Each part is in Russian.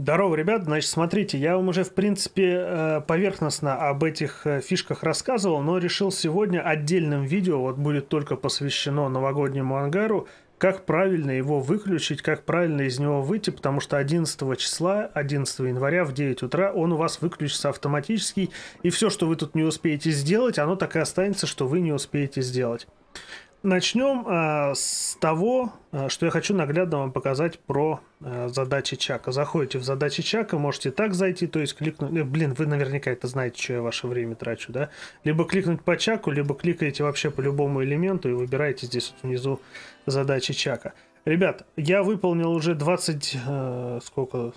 Здорово, ребят. Значит, смотрите, я вам уже, в принципе, э, поверхностно об этих э, фишках рассказывал, но решил сегодня отдельным видео, вот будет только посвящено новогоднему ангару, как правильно его выключить, как правильно из него выйти, потому что 11 числа, 11 января в 9 утра он у вас выключится автоматически, и все, что вы тут не успеете сделать, оно так и останется, что вы не успеете сделать. Начнем э, с того, э, что я хочу наглядно вам показать про э, задачи Чака. Заходите в задачи Чака, можете так зайти, то есть кликнуть... блин, вы наверняка это знаете, что я ваше время трачу, да? Либо кликнуть по Чаку, либо кликаете вообще по любому элементу и выбираете здесь вот внизу задачи Чака. Ребят, я выполнил уже 20... сколько...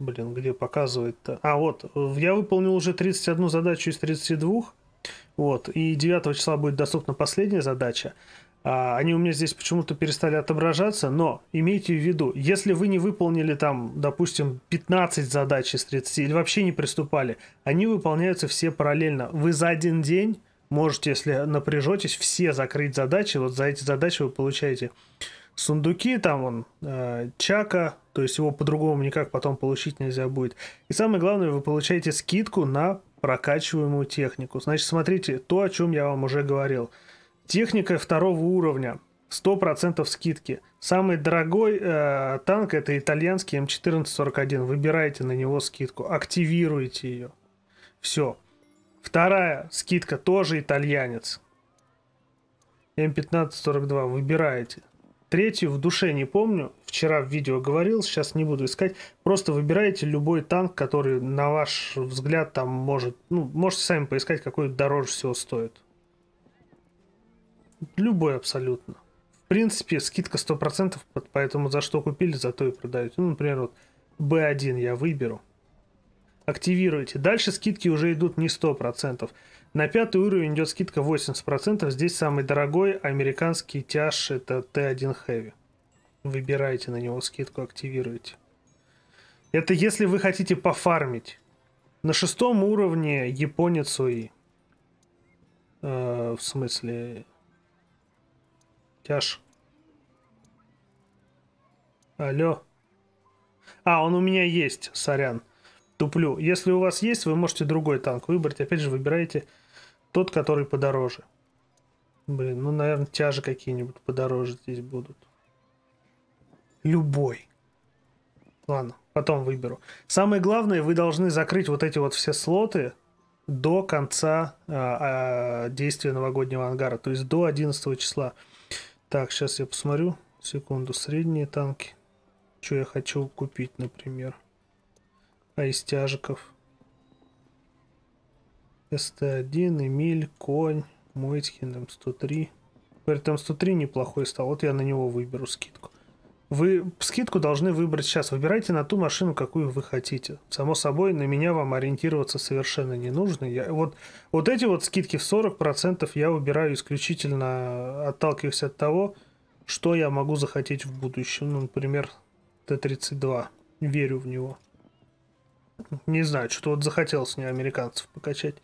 Блин, где показывает-то? А, вот. Я выполнил уже 31 задачу из 32. Вот. И 9 числа будет доступна последняя задача. А, они у меня здесь почему-то перестали отображаться, но имейте в виду, если вы не выполнили там, допустим, 15 задач из 30 или вообще не приступали, они выполняются все параллельно. Вы за один день можете, если напряжетесь, все закрыть задачи. Вот за эти задачи вы получаете сундуки, там он, э, чака, то есть его по-другому никак потом получить нельзя будет. И самое главное, вы получаете скидку на прокачиваемую технику. Значит, смотрите, то, о чем я вам уже говорил. Техника второго уровня, 100% скидки. Самый дорогой э, танк это итальянский М1441. Эм выбираете на него скидку, активируете ее. Все. Вторая скидка тоже итальянец. М1542 эм выбираете. Третью в душе не помню. Вчера в видео говорил, сейчас не буду искать. Просто выбирайте любой танк, который, на ваш взгляд, там может... Ну, можете сами поискать, какой дороже всего стоит. Любой абсолютно. В принципе, скидка 100%, поэтому за что купили, за то и продаете. Ну, например, вот B1 я выберу. Активируйте. Дальше скидки уже идут не 100%. На пятый уровень идет скидка 80%. Здесь самый дорогой американский тяж это T1 Heavy. Выбирайте на него скидку, активируйте. Это если вы хотите пофармить. На шестом уровне японец и э, в смысле тяж. Алё, А, он у меня есть, сорян. Туплю. Если у вас есть, вы можете другой танк выбрать. Опять же, выбираете тот, который подороже. Блин, ну, наверное, тяжи какие-нибудь подороже здесь будут. Любой. Ладно, потом выберу. Самое главное, вы должны закрыть вот эти вот все слоты до конца э, э, действия новогоднего ангара, то есть до 11 числа. Так, сейчас я посмотрю. Секунду, средние танки. Что я хочу купить, например. А из тяжиков. Т101, Эмиль, Конь, Мойтхин, М103. Говорит, М103 неплохой стал, вот я на него выберу скидку. Вы скидку должны выбрать сейчас. Выбирайте на ту машину, какую вы хотите. Само собой, на меня вам ориентироваться совершенно не нужно. Я, вот, вот эти вот скидки в 40% я выбираю исключительно, отталкиваясь от того, что я могу захотеть в будущем. Ну, например, Т-32. Верю в него. Не знаю, что вот захотелось мне американцев покачать.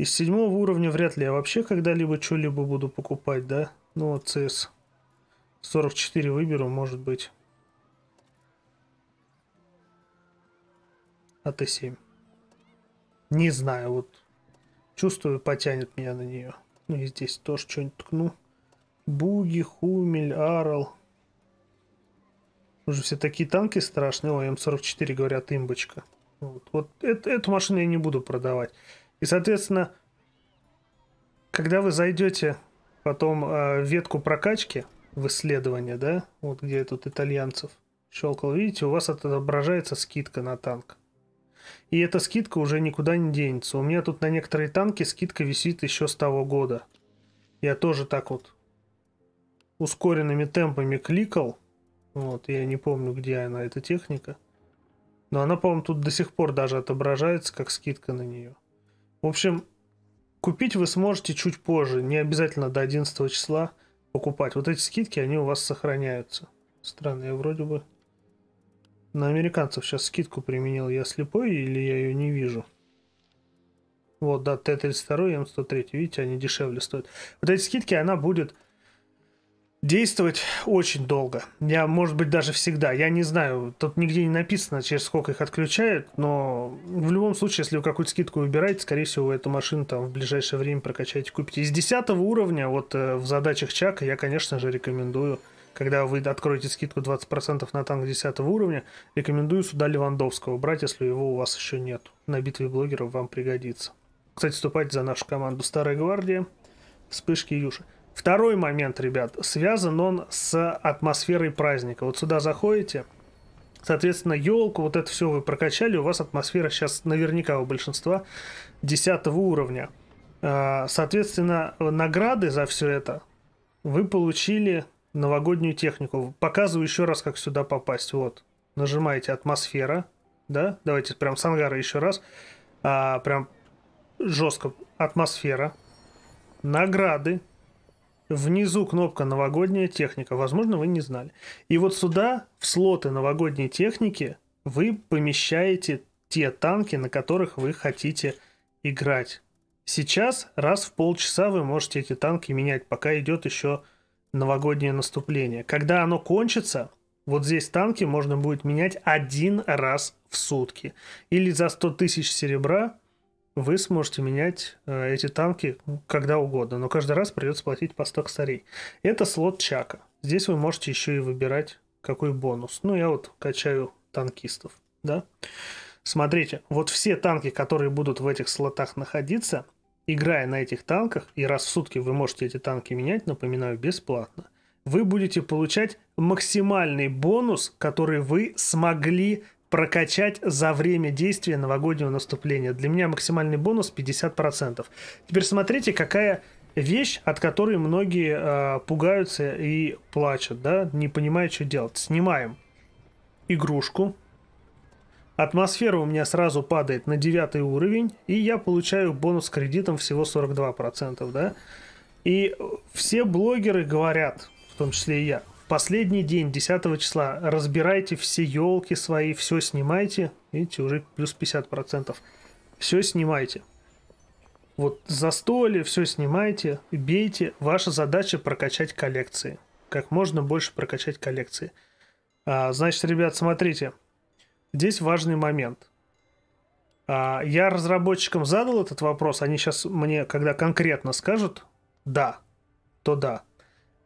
Из седьмого уровня вряд ли я вообще когда-либо что-либо буду покупать, да? Ну вот CS. 44 выберу, может быть. АТ-7. Не знаю, вот чувствую, потянет меня на нее. Ну и здесь тоже что-нибудь ткну. Буги, Хумель, Арл. Уже все такие танки страшные. О, М44, говорят, имбочка. Вот, вот это, эту машину я не буду продавать. И, соответственно, когда вы зайдете потом э, ветку прокачки в исследование, да, вот где тут итальянцев щелкал, видите, у вас отображается скидка на танк. И эта скидка уже никуда не денется. У меня тут на некоторые танки скидка висит еще с того года. Я тоже так вот ускоренными темпами кликал. Вот, я не помню, где она, эта техника. Но она, по-моему, тут до сих пор даже отображается, как скидка на нее. В общем, купить вы сможете чуть позже, не обязательно до 11 числа покупать. Вот эти скидки, они у вас сохраняются. Странно, я вроде бы на американцев сейчас скидку применил. Я слепой или я ее не вижу? Вот, да, Т-32 и М-103. Видите, они дешевле стоят. Вот эти скидки, она будет действовать очень долго. Я, может быть, даже всегда. Я не знаю, тут нигде не написано, через сколько их отключают, но в любом случае, если вы какую-то скидку выбираете, скорее всего, вы эту машину там в ближайшее время прокачаете, купите. Из 10 уровня, вот э, в задачах Чака, я, конечно же, рекомендую, когда вы откроете скидку 20% на танк 10 уровня, рекомендую сюда Левандовского брать, если его у вас еще нет. На битве блогеров вам пригодится. Кстати, вступать за нашу команду Старая Гвардия, Вспышки и Юши. Второй момент, ребят, связан он с атмосферой праздника. Вот сюда заходите, соответственно, елку, вот это все вы прокачали, у вас атмосфера сейчас наверняка у большинства 10 уровня. А, соответственно, награды за все это вы получили новогоднюю технику. Показываю еще раз, как сюда попасть. Вот, нажимаете атмосфера, да, давайте прям с ангара еще раз, а, прям жестко атмосфера, награды, внизу кнопка «Новогодняя техника». Возможно, вы не знали. И вот сюда, в слоты новогодней техники, вы помещаете те танки, на которых вы хотите играть. Сейчас раз в полчаса вы можете эти танки менять, пока идет еще новогоднее наступление. Когда оно кончится, вот здесь танки можно будет менять один раз в сутки. Или за 100 тысяч серебра вы сможете менять э, эти танки ну, когда угодно, но каждый раз придется платить по 100 косарей. Это слот Чака. Здесь вы можете еще и выбирать, какой бонус. Ну, я вот качаю танкистов, да. Смотрите, вот все танки, которые будут в этих слотах находиться, играя на этих танках, и раз в сутки вы можете эти танки менять, напоминаю, бесплатно, вы будете получать максимальный бонус, который вы смогли прокачать за время действия новогоднего наступления. Для меня максимальный бонус 50%. Теперь смотрите, какая вещь, от которой многие э, пугаются и плачут, да, не понимая, что делать. Снимаем игрушку. Атмосфера у меня сразу падает на 9 уровень, и я получаю бонус кредитом всего 42%, да. И все блогеры говорят, в том числе и я, последний день, 10 числа, разбирайте все елки свои, все снимайте. Видите, уже плюс 50%. Все снимайте. Вот застолье, все снимайте, бейте. Ваша задача прокачать коллекции. Как можно больше прокачать коллекции. А, значит, ребят, смотрите. Здесь важный момент. А, я разработчикам задал этот вопрос. Они сейчас мне, когда конкретно скажут «да», то «да».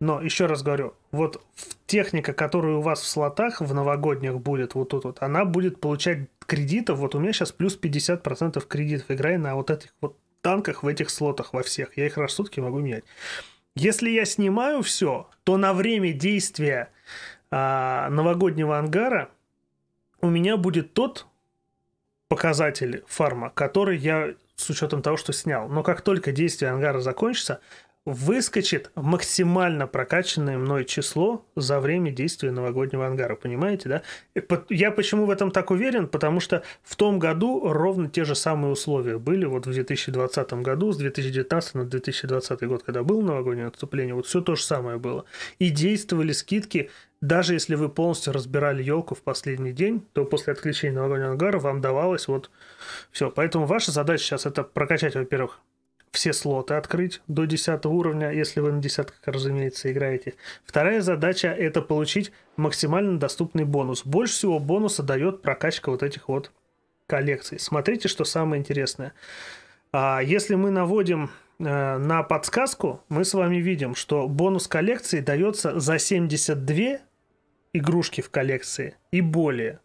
Но еще раз говорю, вот техника, которая у вас в слотах в новогодних будет вот тут вот, она будет получать кредитов. Вот у меня сейчас плюс 50% кредитов, играя на вот этих вот танках в этих слотах во всех. Я их раз в сутки могу менять. Если я снимаю все, то на время действия а, новогоднего ангара у меня будет тот показатель фарма, который я с учетом того, что снял. Но как только действие ангара закончится, выскочит максимально прокачанное мной число за время действия новогоднего ангара, понимаете, да? Я почему в этом так уверен? Потому что в том году ровно те же самые условия были, вот в 2020 году, с 2019 на 2020 год, когда было новогоднее отступление, вот все то же самое было. И действовали скидки, даже если вы полностью разбирали елку в последний день, то после отключения новогоднего ангара вам давалось вот все. Поэтому ваша задача сейчас это прокачать, во-первых, все слоты открыть до 10 уровня, если вы на десятках, разумеется, играете. Вторая задача это получить максимально доступный бонус. Больше всего бонуса дает прокачка вот этих вот коллекций. Смотрите, что самое интересное. А, если мы наводим э, на подсказку, мы с вами видим, что бонус коллекции дается за 72 игрушки в коллекции и более.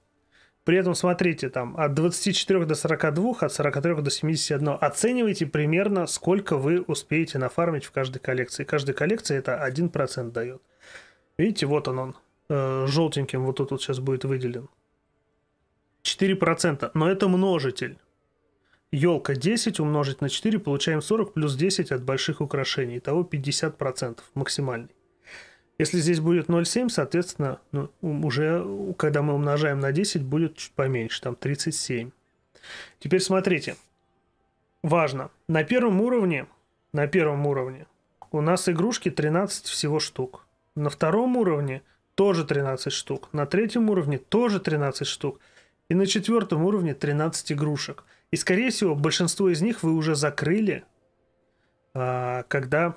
При этом, смотрите, там от 24 до 42, от 43 до 71. Оценивайте примерно, сколько вы успеете нафармить в каждой коллекции. Каждая коллекция это 1% дает. Видите, вот он он. Э, желтеньким вот тут вот сейчас будет выделен. 4%. Но это множитель. Елка 10 умножить на 4, получаем 40 плюс 10 от больших украшений. Итого 50% максимальный. Если здесь будет 0,7, соответственно, ну, уже когда мы умножаем на 10, будет чуть поменьше, там 37. Теперь смотрите. Важно. На первом уровне, на первом уровне у нас игрушки 13 всего штук. На втором уровне тоже 13 штук. На третьем уровне тоже 13 штук. И на четвертом уровне 13 игрушек. И, скорее всего, большинство из них вы уже закрыли, а, когда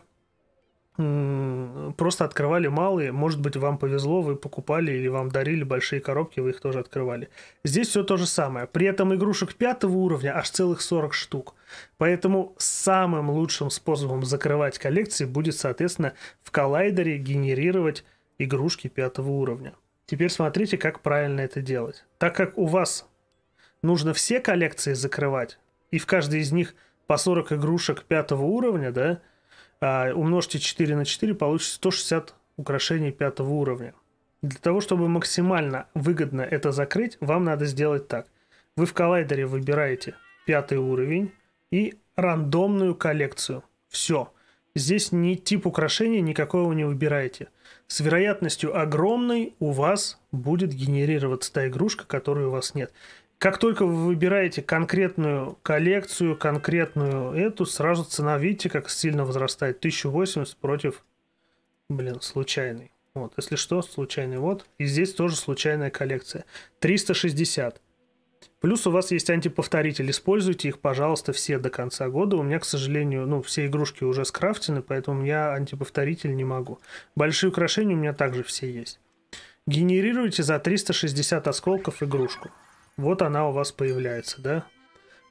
просто открывали малые. Может быть, вам повезло, вы покупали или вам дарили большие коробки, вы их тоже открывали. Здесь все то же самое. При этом игрушек пятого уровня аж целых 40 штук. Поэтому самым лучшим способом закрывать коллекции будет, соответственно, в коллайдере генерировать игрушки пятого уровня. Теперь смотрите, как правильно это делать. Так как у вас нужно все коллекции закрывать, и в каждой из них по 40 игрушек пятого уровня, да, а, умножьте 4 на 4, получится 160 украшений пятого уровня. Для того, чтобы максимально выгодно это закрыть, вам надо сделать так. Вы в коллайдере выбираете пятый уровень и рандомную коллекцию. Все. Здесь ни тип украшения никакого не выбираете. С вероятностью огромной у вас будет генерироваться та игрушка, которой у вас нет. Как только вы выбираете конкретную коллекцию, конкретную эту, сразу цена, видите, как сильно возрастает. 1080 против, блин, случайный. Вот, если что, случайный вот. И здесь тоже случайная коллекция. 360. Плюс у вас есть антиповторители. Используйте их, пожалуйста, все до конца года. У меня, к сожалению, ну, все игрушки уже скрафтены, поэтому я антиповторитель не могу. Большие украшения у меня также все есть. Генерируйте за 360 осколков игрушку. Вот она у вас появляется, да?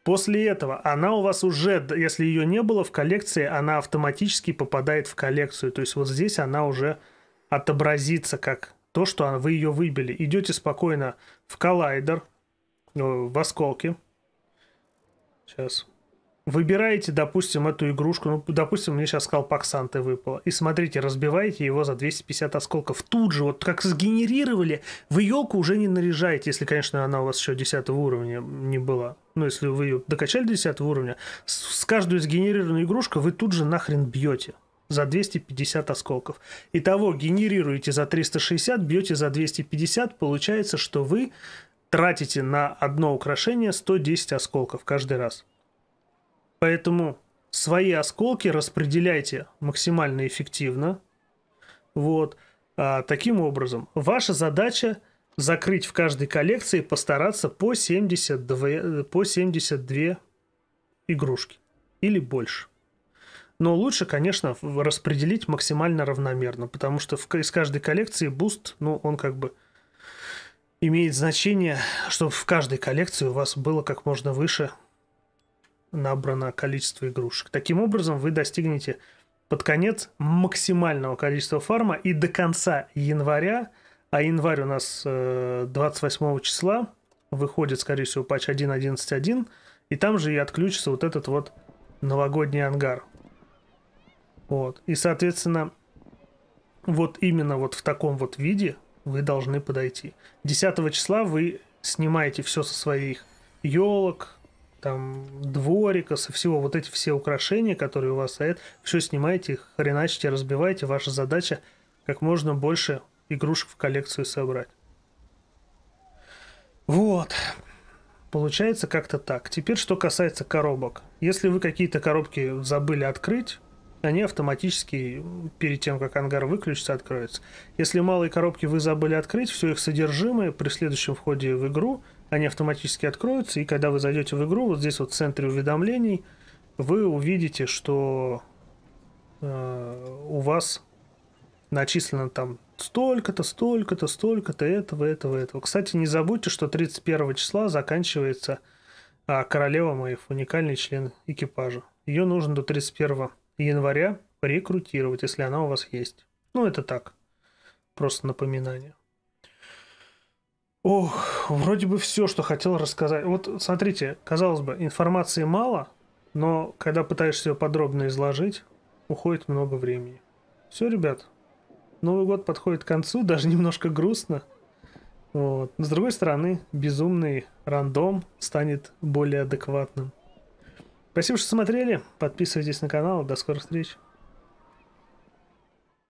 После этого она у вас уже, если ее не было в коллекции, она автоматически попадает в коллекцию. То есть вот здесь она уже отобразится как то, что вы ее выбили. Идете спокойно в коллайдер, э, в осколки. Сейчас выбираете, допустим, эту игрушку, ну, допустим, мне сейчас колпак Санты выпало, и смотрите, разбиваете его за 250 осколков. Тут же, вот как сгенерировали, вы елку уже не наряжаете, если, конечно, она у вас еще 10 уровня не была. Ну, если вы ее докачали до 10 уровня, с, с каждую сгенерированную игрушку вы тут же нахрен бьете за 250 осколков. Итого, генерируете за 360, бьете за 250, получается, что вы тратите на одно украшение 110 осколков каждый раз. Поэтому свои осколки распределяйте максимально эффективно. Вот. А, таким образом, ваша задача закрыть в каждой коллекции, постараться по 72, по 72 игрушки или больше. Но лучше, конечно, распределить максимально равномерно, потому что в, из каждой коллекции буст, ну, он как бы имеет значение, чтобы в каждой коллекции у вас было как можно выше набрано количество игрушек. Таким образом, вы достигнете под конец максимального количества фарма и до конца января, а январь у нас 28 э, числа, выходит, скорее всего, патч 1.11.1, и там же и отключится вот этот вот новогодний ангар. Вот. И, соответственно, вот именно вот в таком вот виде вы должны подойти. 10 числа вы снимаете все со своих елок, там дворика, со всего вот эти все украшения, которые у вас стоят, все снимаете, хреначите, разбиваете. Ваша задача как можно больше игрушек в коллекцию собрать. Вот. Получается как-то так. Теперь, что касается коробок. Если вы какие-то коробки забыли открыть, они автоматически перед тем, как ангар выключится, откроются. Если малые коробки вы забыли открыть, все их содержимое при следующем входе в игру, они автоматически откроются, и когда вы зайдете в игру, вот здесь вот в центре уведомлений, вы увидите, что э, у вас начислено там столько-то, столько-то, столько-то этого, этого, этого. Кстати, не забудьте, что 31 числа заканчивается а, королева моих, уникальный член экипажа. Ее нужно до 31 января рекрутировать, если она у вас есть. Ну, это так. Просто напоминание. Ох, вроде бы все, что хотел рассказать. Вот смотрите, казалось бы, информации мало, но когда пытаешься ее подробно изложить, уходит много времени. Все, ребят, Новый год подходит к концу, даже немножко грустно. Вот. Но с другой стороны, безумный рандом станет более адекватным. Спасибо, что смотрели. Подписывайтесь на канал. До скорых встреч.